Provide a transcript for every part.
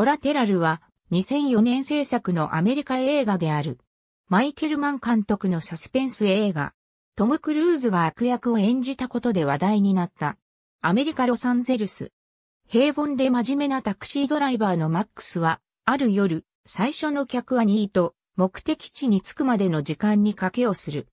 コラテラルは2004年制作のアメリカ映画である。マイケル・マン監督のサスペンス映画。トム・クルーズが悪役を演じたことで話題になった。アメリカ・ロサンゼルス。平凡で真面目なタクシードライバーのマックスは、ある夜、最初の客はニーと、目的地に着くまでの時間に賭けをする。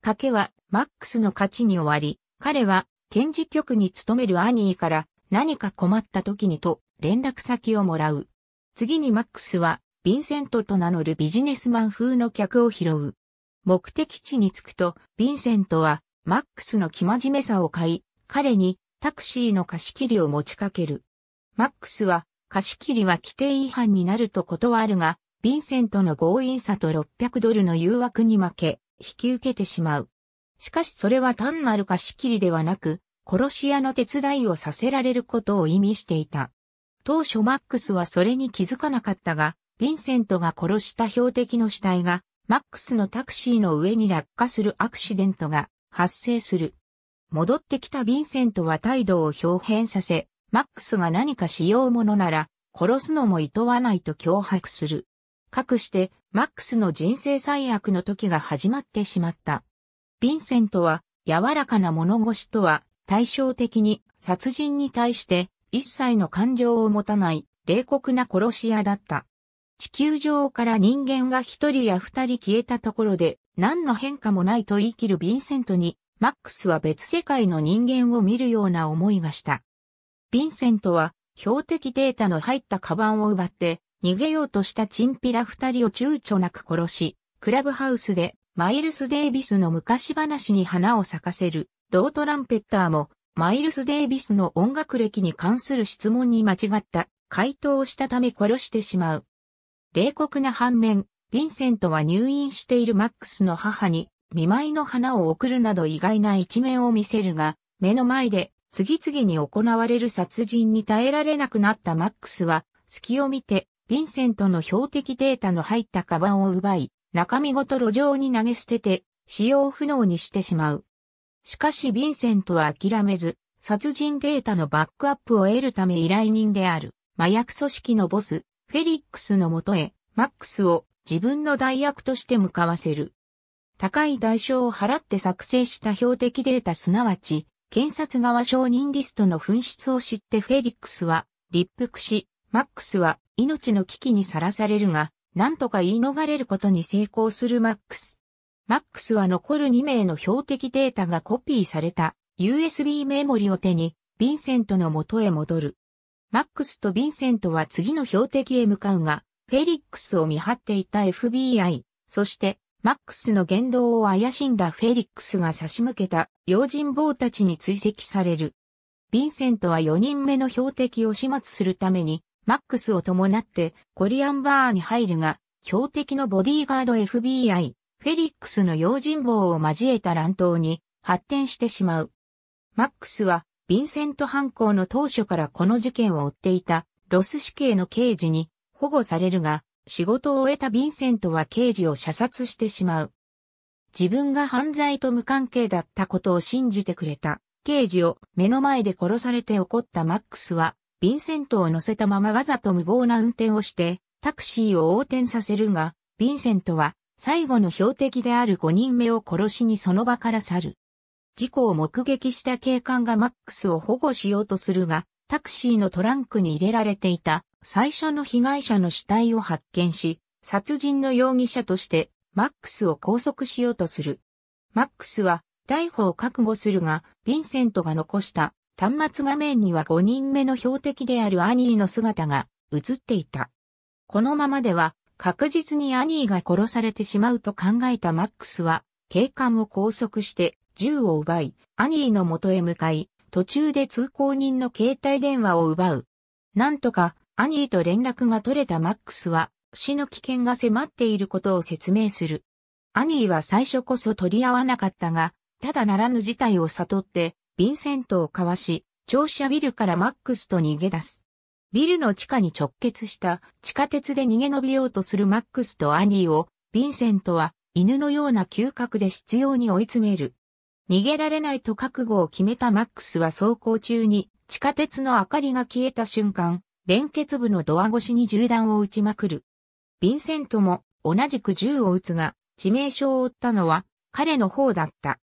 賭けは、マックスの勝ちに終わり、彼は、検事局に勤めるアニーから、何か困った時にと、連絡先をもらう。次にマックスは、ヴィンセントと名乗るビジネスマン風の客を拾う。目的地に着くと、ヴィンセントは、マックスの気真面目さを買い、彼にタクシーの貸し切りを持ちかける。マックスは、貸し切りは規定違反になると断るが、ヴィンセントの強引さと600ドルの誘惑に負け、引き受けてしまう。しかしそれは単なる貸し切りではなく、殺し屋の手伝いをさせられることを意味していた。当初マックスはそれに気づかなかったが、ヴィンセントが殺した標的の死体が、マックスのタクシーの上に落下するアクシデントが発生する。戻ってきたヴィンセントは態度を表変させ、マックスが何かしようものなら、殺すのも厭わないと脅迫する。かくして、マックスの人生最悪の時が始まってしまった。ヴィンセントは、柔らかな物腰とは、対照的に、殺人に対して、一切の感情を持たない、冷酷な殺し屋だった。地球上から人間が一人や二人消えたところで、何の変化もないと言い切るヴィンセントに、マックスは別世界の人間を見るような思いがした。ヴィンセントは、標的データの入ったカバンを奪って、逃げようとしたチンピラ二人を躊躇なく殺し、クラブハウスでマイルス・デイビスの昔話に花を咲かせる、ロートランペッターもマイルス・デイビスの音楽歴に関する質問に間違った回答をしたため殺してしまう。冷酷な反面、ヴィンセントは入院しているマックスの母に見舞いの花を贈るなど意外な一面を見せるが、目の前で次々に行われる殺人に耐えられなくなったマックスは、隙を見て、ヴィンセントの標的データの入ったカバンを奪い、中身ごと路上に投げ捨てて、使用不能にしてしまう。しかしヴィンセントは諦めず、殺人データのバックアップを得るため依頼人である麻薬組織のボス、フェリックスのもとへ、マックスを自分の代役として向かわせる。高い代償を払って作成した標的データすなわち、検察側承認リストの紛失を知ってフェリックスは立腹し、マックスは命の危機にさらされるが、なんとか言い逃れることに成功するマックス。マックスは残る2名の標的データがコピーされた USB メモリを手に、ヴィンセントの元へ戻る。マックスとヴィンセントは次の標的へ向かうが、フェリックスを見張っていた FBI、そしてマックスの言動を怪しんだフェリックスが差し向けた用心棒たちに追跡される。ヴィンセントは4人目の標的を始末するために、マックスを伴ってコリアンバーに入るが、標的のボディーガード FBI、フェリックスの用心棒を交えた乱闘に発展してしまう。マックスは、ヴィンセント犯行の当初からこの事件を追っていたロス死刑の刑事に保護されるが、仕事を終えたヴィンセントは刑事を射殺してしまう。自分が犯罪と無関係だったことを信じてくれた刑事を目の前で殺されて怒ったマックスは、ヴィンセントを乗せたままわざと無謀な運転をして、タクシーを横転させるが、ヴィンセントは最後の標的である5人目を殺しにその場から去る。事故を目撃した警官がマックスを保護しようとするが、タクシーのトランクに入れられていた最初の被害者の死体を発見し、殺人の容疑者としてマックスを拘束しようとする。マックスは逮捕を覚悟するが、ヴィンセントが残した端末画面には5人目の標的であるアニーの姿が映っていた。このままでは確実にアニーが殺されてしまうと考えたマックスは、警官を拘束して銃を奪い、アニーの元へ向かい、途中で通行人の携帯電話を奪う。なんとか、アニーと連絡が取れたマックスは、死の危険が迫っていることを説明する。アニーは最初こそ取り合わなかったが、ただならぬ事態を悟って、ヴィンセントを交わし、庁舎ビルからマックスと逃げ出す。ビルの地下に直結した地下鉄で逃げ延びようとするマックスとアニーを、ヴィンセントは犬のような嗅覚で執拗に追い詰める。逃げられないと覚悟を決めたマックスは走行中に地下鉄の明かりが消えた瞬間、連結部のドア越しに銃弾を撃ちまくる。ヴィンセントも同じく銃を撃つが、致命傷を負ったのは彼の方だった。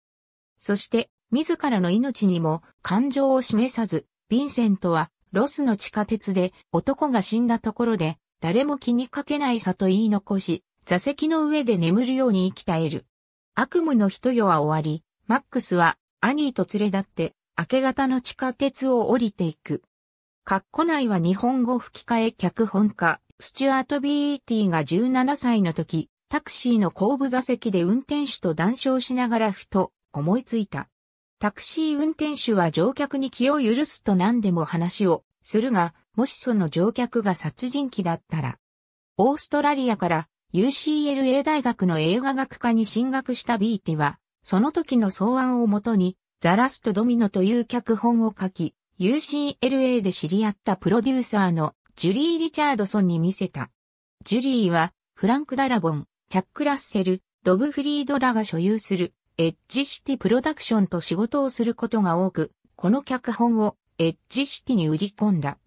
そして、自らの命にも感情を示さず、ヴィンセントはロスの地下鉄で男が死んだところで誰も気にかけないさと言い残し、座席の上で眠るように生き耐える。悪夢の一夜は終わり、マックスは兄と連れ立って明け方の地下鉄を降りていく。カッコ内は日本語吹き替え脚本家、スチュアート・ビーティが17歳の時、タクシーの後部座席で運転手と談笑しながらふと思いついた。タクシー運転手は乗客に気を許すと何でも話をするが、もしその乗客が殺人鬼だったら、オーストラリアから UCLA 大学の映画学科に進学したビーティは、その時の草案をもとに、ザラストドミノという脚本を書き、UCLA で知り合ったプロデューサーのジュリー・リチャードソンに見せた。ジュリーは、フランク・ダラボン、チャック・ラッセル、ロブ・フリードらが所有するエッジシティプロダクションと仕事をすることが多く、この脚本をエッジシティに売り込んだ。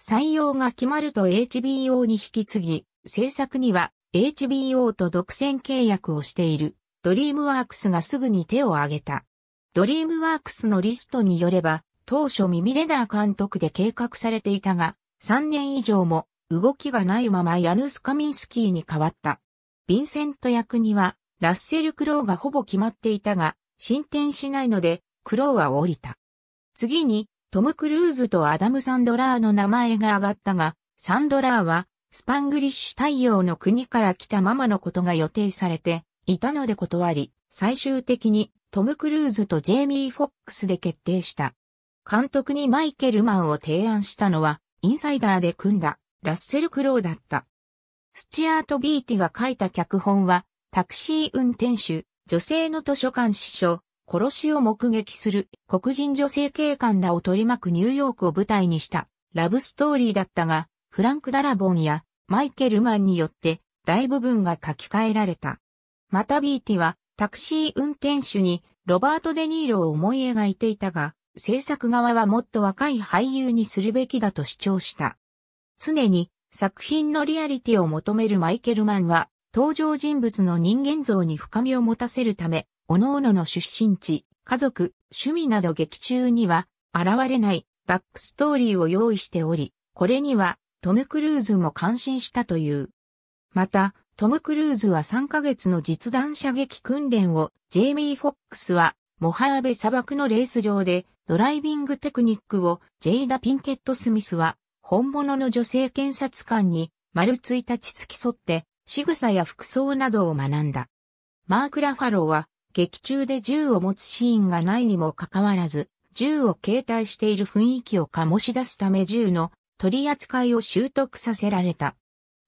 採用が決まると HBO に引き継ぎ、制作には HBO と独占契約をしているドリームワークスがすぐに手を挙げた。ドリームワークスのリストによれば、当初ミミレダー監督で計画されていたが、3年以上も動きがないままヤヌス・カミンスキーに変わった。ヴィンセント役にはラッセル・クロウがほぼ決まっていたが、進展しないので、クロウは降りた。次に、トム・クルーズとアダム・サンドラーの名前が挙がったが、サンドラーは、スパングリッシュ太陽の国から来たままのことが予定されていたので断り、最終的にトム・クルーズとジェイミー・フォックスで決定した。監督にマイケル・マンを提案したのは、インサイダーで組んだラッセル・クロウだった。スチアート・ビーティが書いた脚本は、タクシー運転手、女性の図書館司書、殺しを目撃する黒人女性警官らを取り巻くニューヨークを舞台にしたラブストーリーだったが、フランク・ダラボンやマイケル・マンによって大部分が書き換えられた。またビーティはタクシー運転手にロバート・デ・ニーロを思い描いていたが、制作側はもっと若い俳優にするべきだと主張した。常に作品のリアリティを求めるマイケル・マンは登場人物の人間像に深みを持たせるため、各々の出身地、家族、趣味など劇中には現れないバックストーリーを用意しており、これにはトム・クルーズも感心したという。また、トム・クルーズは3ヶ月の実弾射撃訓練を、ジェイミー・フォックスは、モハーベ砂漠のレース場で、ドライビングテクニックを、ジェイダ・ピンケット・スミスは、本物の女性検察官に、丸1日付き添って、仕草や服装などを学んだ。マーク・ラファローは、劇中で銃を持つシーンがないにもかかわらず、銃を携帯している雰囲気を醸し出すため銃の取り扱いを習得させられた。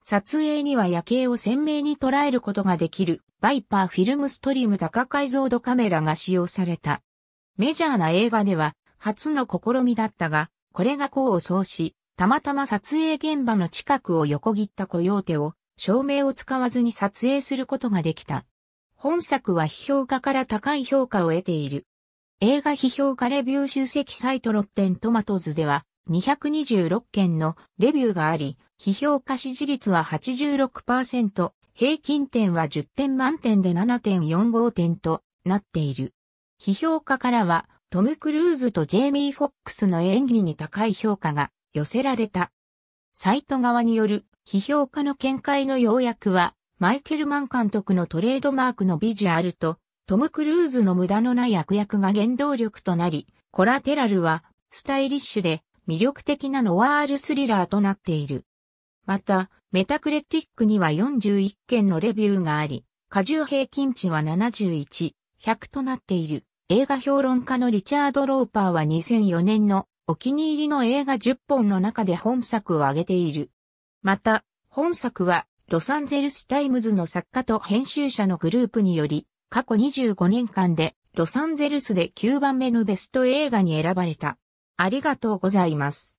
撮影には夜景を鮮明に捉えることができるバイパーフィルムストリーム高解像度カメラが使用された。メジャーな映画では初の試みだったが、これが功を奏し、たまたま撮影現場の近くを横切ったコヨーテを照明を使わずに撮影することができた。本作は批評家から高い評価を得ている。映画批評家レビュー集積サイトロッテントマトズでは226件のレビューがあり、批評家支持率は86%、平均点は10点満点で7.45点となっている。批評家からはトム・クルーズとジェイミー・フォックスの演技に高い評価が寄せられた。サイト側による批評家の見解の要約は、マイケル・マン監督のトレードマークのビジュアルと、トム・クルーズの無駄のない悪役が原動力となり、コラテラルは、スタイリッシュで、魅力的なノワールスリラーとなっている。また、メタクレティックには41件のレビューがあり、過重平均値は71、100となっている。映画評論家のリチャード・ローパーは2004年のお気に入りの映画10本の中で本作を挙げている。また、本作は、ロサンゼルスタイムズの作家と編集者のグループにより、過去25年間で、ロサンゼルスで9番目のベスト映画に選ばれた。ありがとうございます。